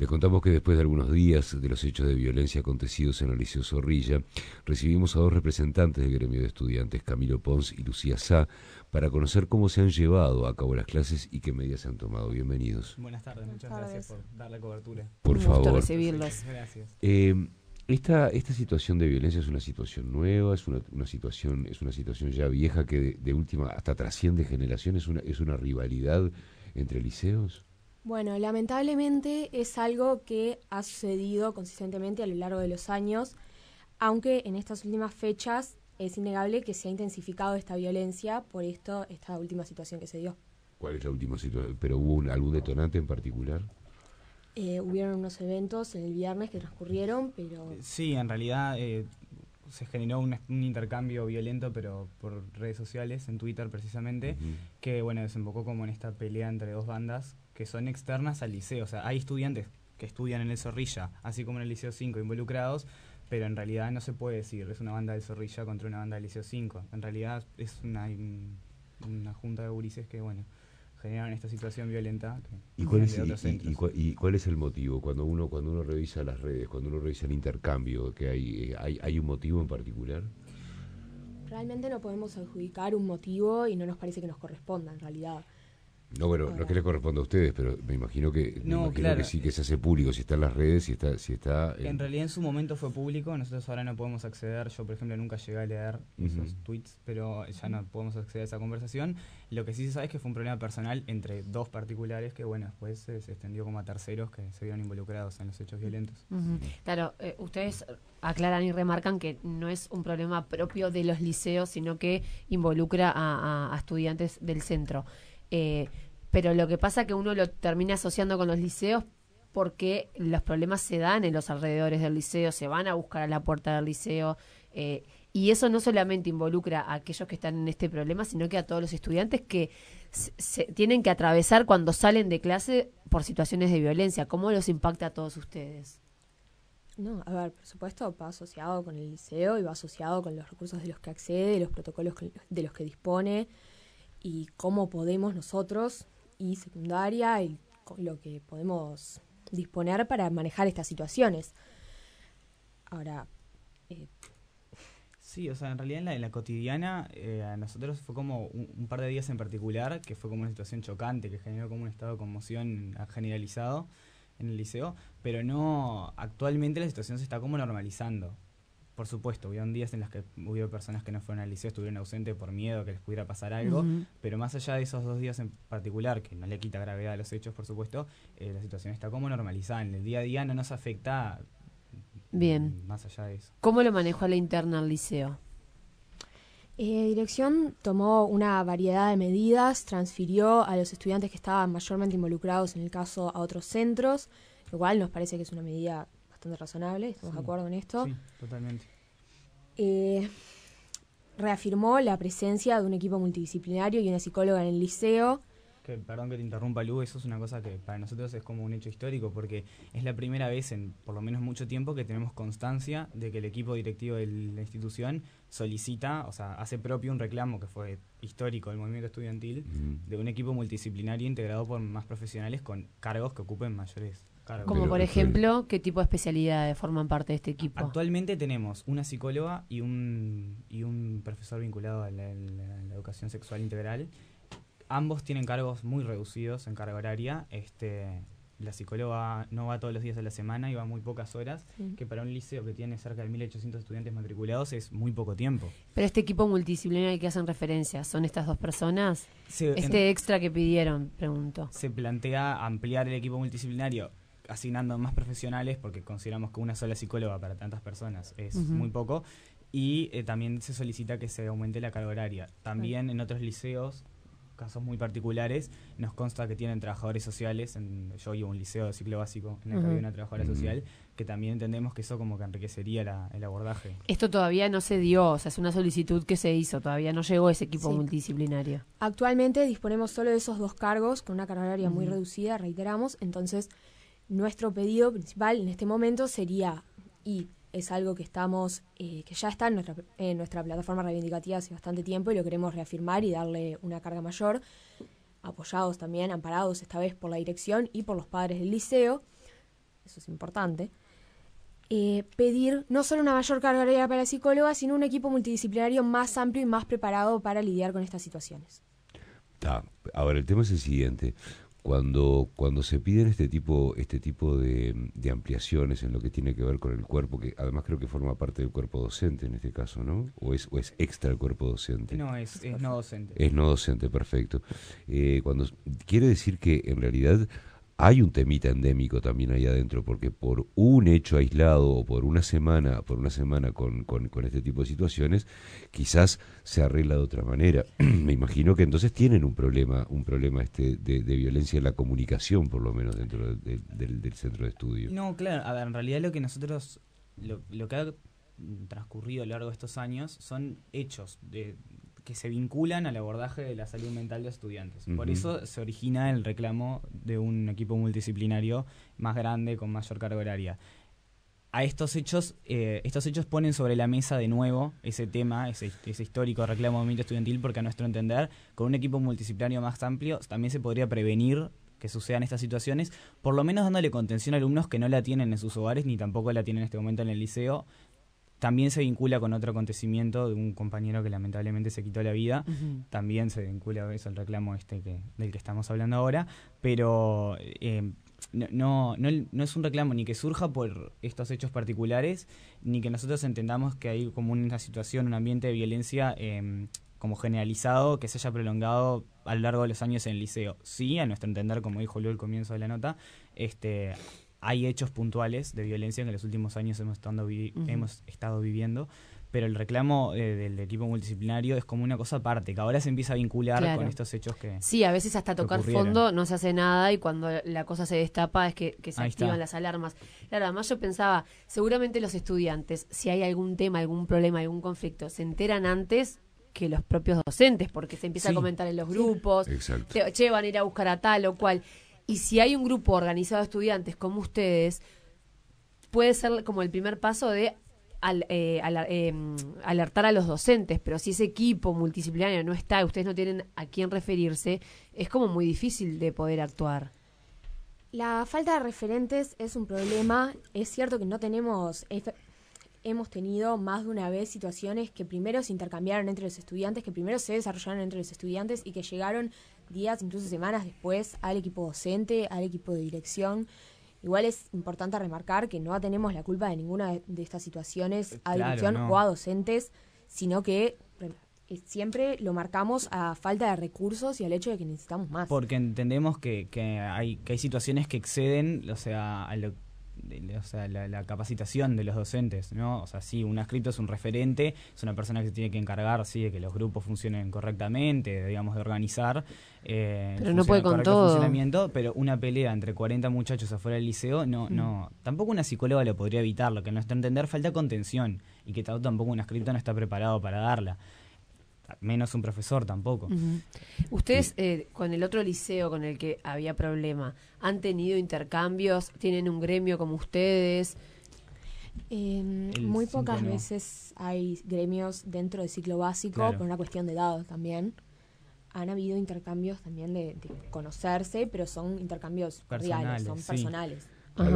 Les contamos que después de algunos días de los hechos de violencia acontecidos en el Liceo Zorrilla, recibimos a dos representantes del gremio de estudiantes, Camilo Pons y Lucía Sá, para conocer cómo se han llevado a cabo las clases y qué medidas se han tomado. Bienvenidos. Buenas tardes, muchas gracias por dar la cobertura. Por favor. Gusto recibirlos. Gracias. Eh, esta, esta situación de violencia es una situación nueva, es una, situación, es una situación ya vieja que de, última hasta trasciende generaciones, es una rivalidad entre liceos. Bueno, lamentablemente es algo que ha sucedido consistentemente a lo largo de los años, aunque en estas últimas fechas es innegable que se ha intensificado esta violencia por esto, esta última situación que se dio. ¿Cuál es la última situación? ¿Pero hubo algún detonante en particular? Eh, hubieron unos eventos el viernes que transcurrieron, pero... Sí, en realidad eh, se generó un, intercambio violento, pero por redes sociales, en Twitter precisamente, que bueno, desembocó como en esta pelea entre dos bandas que son externas al liceo. O sea, hay estudiantes que estudian en el Zorrilla, así como en el Liceo 5 involucrados, pero en realidad no se puede decir, es una banda del Zorrilla contra una banda del Liceo 5. En realidad es una, una junta de gurises que, bueno, generan esta situación violenta. ¿Y cuál, es, cuál es el motivo? Cuando uno, cuando uno revisa las redes, cuando uno revisa el intercambio, que hay, eh, hay, hay un motivo en particular? Realmente no podemos adjudicar un motivo y no nos parece que nos corresponda en realidad. No, bueno, no es que les corresponda a ustedes, pero me imagino que, no, que sí, que se hace público, si está en las redes, si está... Si está en... realidad en su momento fue público, nosotros ahora no podemos acceder, yo por ejemplo nunca llegué a leer esos tweets, pero ya no podemos acceder a esa conversación. Lo que sí se sabe es que fue un problema personal entre dos particulares que, bueno, después se, extendió como a terceros que se vieron involucrados en los hechos violentos. Claro, eh, ustedes aclaran y remarcan que no es un problema propio de los liceos, sino que involucra a estudiantes del centro. Eh, pero lo que pasa es que uno lo termina asociando con los liceos porque los problemas se dan en los alrededores del liceo, se van a buscar a la puerta del liceo. Eh, y eso no solamente involucra a aquellos que están en este problema, sino que a todos los estudiantes que se, tienen que atravesar cuando salen de clase por situaciones de violencia. ¿Cómo los impacta a todos ustedes? No, a ver, por supuesto va asociado con el liceo y va asociado con los recursos de los que accede, los protocolos de los que dispone, y cómo podemos nosotros y secundaria y lo que podemos disponer para manejar estas situaciones. Ahora... Eh, sí, o sea, en realidad en la, cotidiana eh, a nosotros fue como un, un, par de días en particular, que fue como una situación chocante, que generó como un estado de conmoción generalizado en el liceo, pero no, actualmente la situación se está como normalizando. Por supuesto, hubo días en los que hubo personas que no fueron al liceo, estuvieron ausentes por miedo que les pudiera pasar algo, pero más allá de esos dos días en particular, que no le quita gravedad a los hechos, por supuesto, eh, la situación está como normalizada. En el día a día no nos afecta Bien. más allá de eso. ¿Cómo lo manejó la interna al liceo? Eh, dirección tomó una variedad de medidas, transfirió a los estudiantes que estaban mayormente involucrados en el caso a otros centros, lo cual nos parece que es una medida bastante razonable, estamos de acuerdo en esto. Sí, totalmente. Eh, reafirmó la presencia de un equipo multidisciplinario y una psicóloga en el liceo. Que, perdón que te interrumpa, Lu, eso es una cosa que para nosotros es como un hecho histórico, porque es la primera vez en por lo menos mucho tiempo que tenemos constancia de que el equipo directivo de la institución solicita, o sea, hace propio un reclamo que fue histórico del movimiento estudiantil, de un equipo multidisciplinario integrado por más profesionales con cargos que ocupen mayores como por ejemplo, ¿qué tipo de especialidades forman parte de este equipo? Actualmente tenemos una psicóloga y un, y un profesor vinculado a la, educación sexual integral. Ambos tienen cargos muy reducidos en carga horaria. Este, la psicóloga no va todos los días de la semana y va muy pocas horas, que para un liceo que tiene cerca de 1.800 estudiantes matriculados es muy poco tiempo. Pero este equipo multidisciplinario que hacen referencia, ¿son estas dos personas? este extra que pidieron, pregunto. Se plantea ampliar el equipo multidisciplinario asignando más profesionales porque consideramos que una sola psicóloga para tantas personas es muy poco y eh, también se solicita que se aumente la carga horaria. También en otros liceos, casos muy particulares, nos consta que tienen trabajadores sociales, yo iba un liceo de ciclo básico en el que había una trabajadora social, que también entendemos que eso como que enriquecería el abordaje. Esto todavía no se dio, o sea, es una solicitud que se hizo, todavía no llegó ese equipo multidisciplinario. Actualmente disponemos solo de esos dos cargos, con una carga horaria muy reducida, reiteramos, entonces nuestro pedido principal en este momento sería, y es algo que estamos, eh, que ya está en nuestra, plataforma reivindicativa hace bastante tiempo y lo queremos reafirmar y darle una carga mayor, apoyados también, amparados esta vez por la dirección y por los padres del liceo, eso es importante, eh, pedir no solo una mayor carga para la psicóloga, sino un equipo multidisciplinario más amplio y más preparado para lidiar con estas situaciones. ahora, el tema es el siguiente cuando, cuando se piden este tipo, este tipo de, ampliaciones en lo que tiene que ver con el cuerpo, que además creo que forma parte del cuerpo docente en este caso, ¿no? ¿O es, o es extra el cuerpo docente? No, es, no docente. Es no docente, perfecto. Eh, cuando quiere decir que en realidad hay un temita endémico también ahí adentro, porque por un hecho aislado o por una semana, por una semana con, con, este tipo de situaciones, quizás se arregla de otra manera. Me imagino que entonces tienen un problema, un problema este de, violencia en la comunicación, por lo menos dentro del, centro de estudio. No, claro, a ver, en realidad lo que nosotros, lo, lo que ha transcurrido a lo largo de estos años son hechos de que se vinculan al abordaje de la salud mental de estudiantes. Por eso se origina el reclamo de un equipo multidisciplinario más grande, con mayor carga horaria. A estos hechos, eh, estos hechos ponen sobre la mesa de nuevo ese tema, ese, ese histórico reclamo de movimiento estudiantil, porque a nuestro entender, con un equipo multidisciplinario más amplio, también se podría prevenir que sucedan estas situaciones, por lo menos dándole contención a alumnos que no la tienen en sus hogares ni tampoco la tienen en este momento en el liceo, también se vincula con otro acontecimiento de un compañero que lamentablemente se quitó la vida. También se vincula a eso el reclamo este del que estamos hablando ahora. Pero eh, no, no, es un reclamo ni que surja por estos hechos particulares, ni que nosotros entendamos que hay como una situación, un ambiente de violencia em, como generalizado que se haya prolongado a lo largo de los años en el liceo. Sí, a nuestro entender, como dijo Luis al comienzo de la nota, este hay hechos puntuales de violencia que en los últimos años hemos, estado hemos estado viviendo, pero el reclamo eh, del equipo multidisciplinario es como una cosa aparte, que ahora se empieza a vincular con estos hechos que... Sí, a veces hasta tocar fondo no se hace nada y cuando la cosa se destapa es que, se activan las alarmas. Claro, además yo pensaba, seguramente los estudiantes, si hay algún tema, algún problema, algún conflicto, se enteran antes que los propios docentes, porque se empieza a comentar en los grupos, Exacto. che, van a ir a buscar a tal o cual. Y si hay un grupo organizado de estudiantes como ustedes, puede ser como el primer paso de eh, em, alertar a los docentes, pero si ese equipo multidisciplinario no está, ustedes no tienen a quién referirse, es como muy difícil de poder actuar. La falta de referentes es un problema. Es cierto que no tenemos hemos tenido más de una vez situaciones que primero se intercambiaron entre los estudiantes, que primero se desarrollaron entre los estudiantes y que llegaron días, incluso semanas después, al equipo docente, al equipo de dirección. Igual es importante remarcar que no tenemos la culpa de ninguna de estas situaciones eh, a dirección o a docentes, sino que eh, siempre lo marcamos a falta de recursos y al hecho de que necesitamos más. Porque entendemos que, que hay, que hay situaciones que exceden, o sea, a lo que o sea, la, capacitación de los docentes, ¿no? O sea, sí, un escrito es un referente, es una persona que se tiene que encargar, sí, de que los grupos funcionen correctamente, digamos, de organizar. Eh, pero no puede con todo. pero una pelea entre 40 muchachos afuera del liceo, no, mm. no. Tampoco una psicóloga lo podría evitar, lo que no está entender falta contención y que tampoco un escrito no está preparado para darla menos un profesor tampoco. Ustedes eh, con el otro liceo con el que había problema, ¿han tenido intercambios? ¿Tienen un gremio como ustedes? Em, muy pocas veces hay gremios dentro del ciclo básico por una cuestión de dados también. Han habido intercambios también de, conocerse, pero son intercambios personales, cordiales, son personales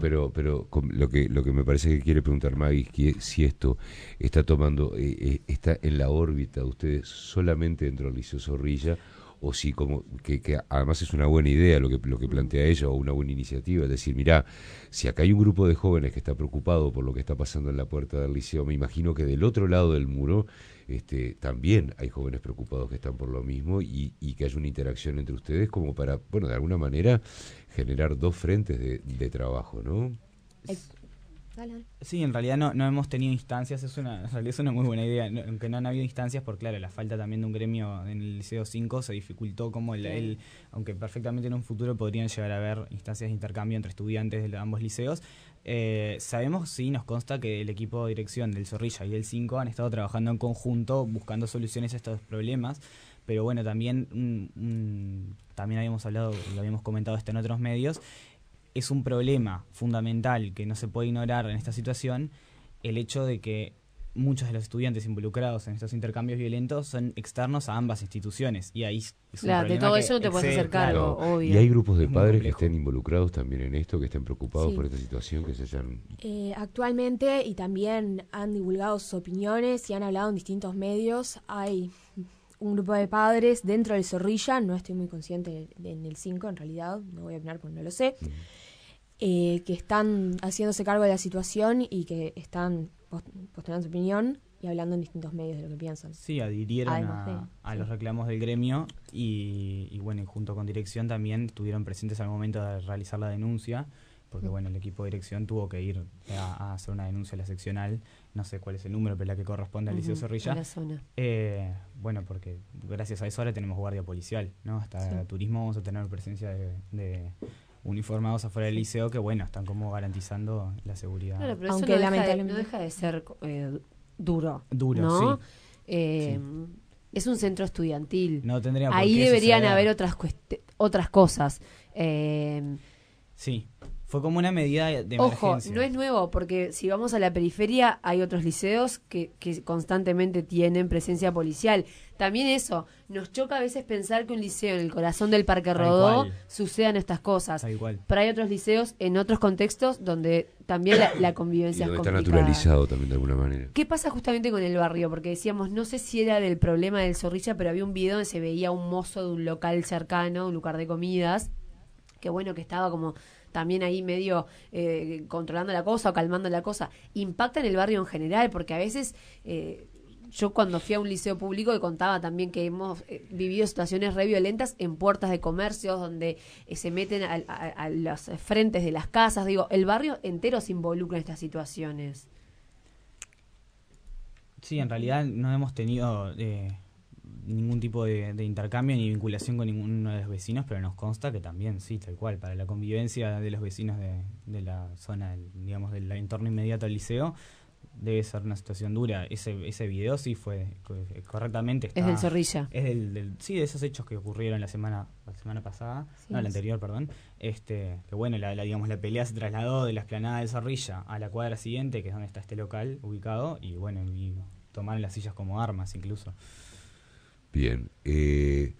pero, pero lo que lo que me parece que quiere preguntar Maggie es si esto está tomando eh, eh, está en la órbita de ustedes solamente dentro del Liceo Zorrilla o si como que, además es una buena idea lo que lo que plantea mm. ella o una buena iniciativa, es decir, mira si acá hay un grupo de jóvenes que está preocupado por lo que está pasando en la puerta del liceo, me imagino que del otro lado del muro este, también hay jóvenes preocupados que están por lo mismo y, y que hay una interacción entre ustedes como para, bueno, de alguna manera generar dos frentes de, de trabajo, ¿no? Sí, en realidad no, no hemos tenido instancias, es una, realidad una muy buena idea, aunque no han habido instancias, por claro, la falta también de un gremio en el Liceo 5 se dificultó como el, aunque perfectamente en un futuro podrían llegar a haber instancias de intercambio entre estudiantes de ambos liceos. Eh, sabemos, sí, nos consta que el equipo de dirección del Zorrilla y el 5 han estado trabajando en conjunto buscando soluciones a estos problemas pero bueno, también, también habíamos hablado, lo habíamos comentado esto en otros medios, es un problema fundamental que no se puede ignorar en esta situación el hecho de que muchos de los estudiantes involucrados en estos intercambios violentos son externos a ambas instituciones y ahí claro, de todo eso te puedes hacer cargo, Y hay grupos de padres que estén involucrados también en esto, que estén preocupados por esta situación, que se hayan eh, actualmente y también han divulgado sus opiniones y han hablado en distintos medios. Hay un grupo de padres dentro del Zorrilla, no estoy muy consciente en el 5 en realidad, no voy a opinar porque no lo sé. Eh, que están haciéndose cargo de la situación y que están postulando su opinión y hablando en distintos medios de lo que piensan. Sí, adhirieron a, los reclamos del gremio y, bueno, junto con dirección también estuvieron presentes al momento de realizar la denuncia, porque mm. bueno, el equipo de dirección tuvo que ir a, hacer una denuncia a la seccional, no sé cuál es el número, pero la que corresponde al Liceo eh, bueno, porque gracias a eso ahora tenemos guardia policial, ¿no? Hasta turismo vamos a tener presencia de uniformados afuera del liceo que, bueno, están como garantizando la seguridad. Aunque lamentablemente no deja de ser eh, duro. Duro, eh, sí. Es un centro estudiantil. No tendría Ahí deberían haber otras, otras cosas. Eh, sí. Fue como una medida de emergencia. Ojo, no es nuevo, porque si vamos a la periferia hay otros liceos que, constantemente tienen presencia policial. También eso, nos choca a veces pensar que un liceo en el corazón del Parque Rodó sucedan estas cosas. Pero hay otros liceos en otros contextos donde también la, convivencia está naturalizado también de alguna manera. ¿Qué pasa justamente con el barrio? Porque decíamos, no sé si era del problema del zorrilla, pero había un video donde se veía un mozo de un local cercano, un lugar de comidas, qué bueno que estaba como también ahí medio eh, controlando la cosa o calmando la cosa, impacta en el barrio en general, porque a veces eh, yo cuando fui a un liceo público contaba también que hemos eh, vivido situaciones re violentas en puertas de comercios donde se meten a, los frentes de las casas. Digo, el barrio entero se involucra en estas situaciones. Sí, en realidad no hemos tenido ningún tipo de, intercambio ni vinculación con ninguno de los vecinos, pero nos consta que también, sí, tal cual, para la convivencia de los vecinos de, de la zona, digamos, del entorno inmediato al liceo, debe ser una situación dura. Ese, ese video sí fue correctamente. es del Zorrilla. Es del, sí, de esos hechos que ocurrieron la semana, la semana pasada, la anterior, perdón. Este, que bueno, la, digamos, la pelea se trasladó de la esplanada del Zorrilla a la cuadra siguiente, que es donde está este local ubicado, y bueno, y tomaron las sillas como armas incluso. Bien. Eh,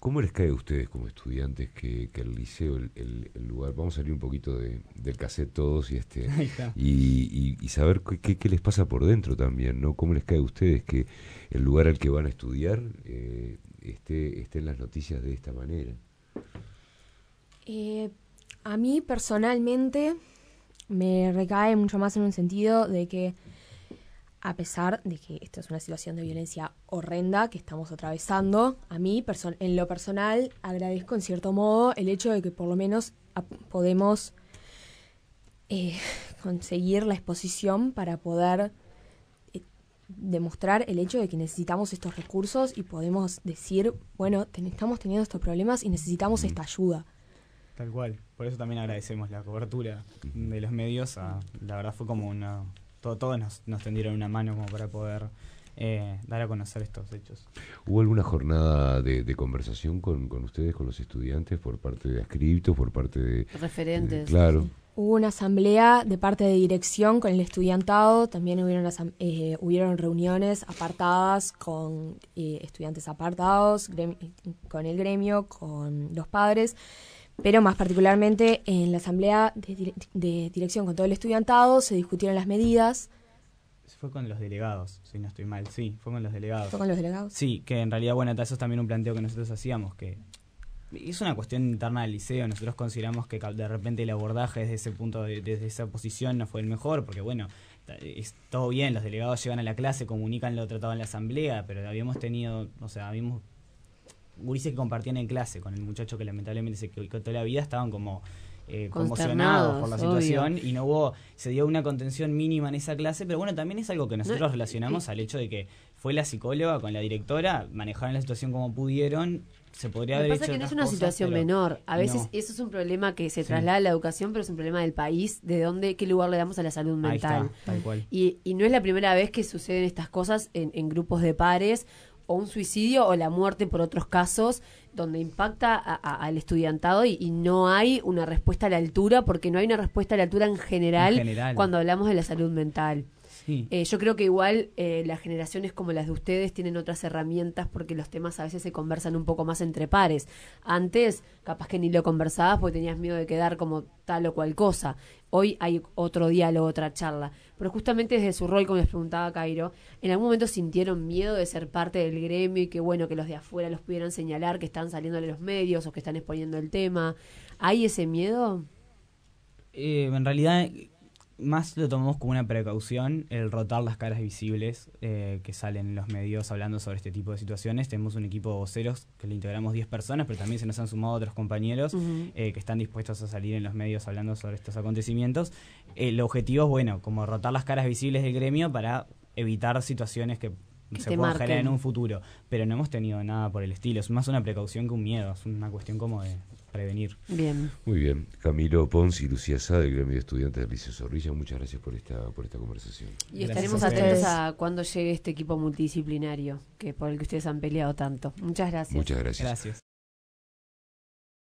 ¿Cómo les cae a ustedes como estudiantes que, el liceo, el, lugar, vamos a salir un poquito del cassette todos y este y, saber qué, les pasa por dentro también, ¿no? ¿Cómo les cae a ustedes que el lugar al que van a estudiar eh, esté, esté, en las noticias de esta manera? Eh, a mí personalmente me recae mucho más en un sentido de que a pesar de que esta es una situación de violencia horrenda que estamos atravesando, a mí en lo personal agradezco en cierto modo el hecho de que por lo menos podemos eh, conseguir la exposición para poder eh, demostrar el hecho de que necesitamos estos recursos y podemos decir, bueno, estamos teniendo estos problemas y necesitamos esta ayuda. Tal cual, por eso también agradecemos la cobertura de los medios, a, ah, la verdad fue como una todos nos, tendieron una mano como para poder eh, dar a conocer estos hechos. ¿Hubo alguna jornada de, conversación con, ustedes, con los estudiantes, por parte de ascriptos, por parte de... Referentes. claro. Hubo una asamblea de parte de dirección con el estudiantado, también hubieron, eh, hubieron reuniones apartadas con eh, estudiantes apartados, con el gremio, con los padres pero más particularmente en la asamblea de, dirección con todo el estudiantado se discutieron las medidas. Fue con los delegados, si no estoy mal, sí, fue con los delegados. Fue con los delegados. Sí, que en realidad, bueno, eso es también un planteo que nosotros hacíamos, que es una cuestión interna del liceo, nosotros consideramos que de repente el abordaje desde ese punto, desde esa posición no fue el mejor, porque bueno, es todo bien, los delegados llegan a la clase, comunican lo tratado en la asamblea, pero habíamos tenido, o sea, habíamos gurises que compartían en clase con el muchacho que lamentablemente se toda la vida estaban como eh, conmocionados por la situación y no hubo, se dio una contención mínima en esa clase, pero bueno, también es algo que nosotros relacionamos al hecho de que fue la psicóloga con la directora, manejaron la situación como pudieron, se podría haber pasa que no es una situación menor. A veces eso es un problema que se traslada a la educación, pero es un problema del país, de dónde, qué lugar le damos a la salud mental. Y, no es la primera vez que suceden estas cosas en, en grupos de pares o un suicidio o la muerte por otros casos donde impacta al estudiantado y, y, no hay una respuesta a la altura, porque no hay una respuesta a la altura en general. cuando hablamos de la salud mental. Eh, yo creo que igual eh, las generaciones como las de ustedes tienen otras herramientas porque los temas a veces se conversan un poco más entre pares. Antes, capaz que ni lo conversabas porque tenías miedo de quedar como tal o cual cosa. Hoy hay otro diálogo, otra charla. Pero justamente desde su rol, como les preguntaba Cairo, ¿en algún momento sintieron miedo de ser parte del gremio y que bueno, que los de afuera los pudieran señalar que están saliendo de los medios o que están exponiendo el tema? ¿Hay ese miedo? Eh, en realidad más lo tomamos como una precaución el rotar las caras visibles eh, que salen en los medios hablando sobre este tipo de situaciones. Tenemos un equipo de voceros que le integramos 10 personas, pero también se nos han sumado otros compañeros eh, que están dispuestos a salir en los medios hablando sobre estos acontecimientos. El objetivo es, bueno, como rotar las caras visibles del gremio para evitar situaciones que se puedan generar en un futuro. Pero no hemos tenido nada por el estilo. Es más una precaución que un miedo. Es una cuestión como de prevenir. Bien. Muy bien. Camilo Pons y Lucía Sá del Gremio de Estudiantes del Liceo Zorrilla, muchas gracias por esta, por esta conversación. Y estaremos atentos a cuando llegue este equipo multidisciplinario que por el que ustedes han peleado tanto. Muchas gracias. Muchas gracias. gracias.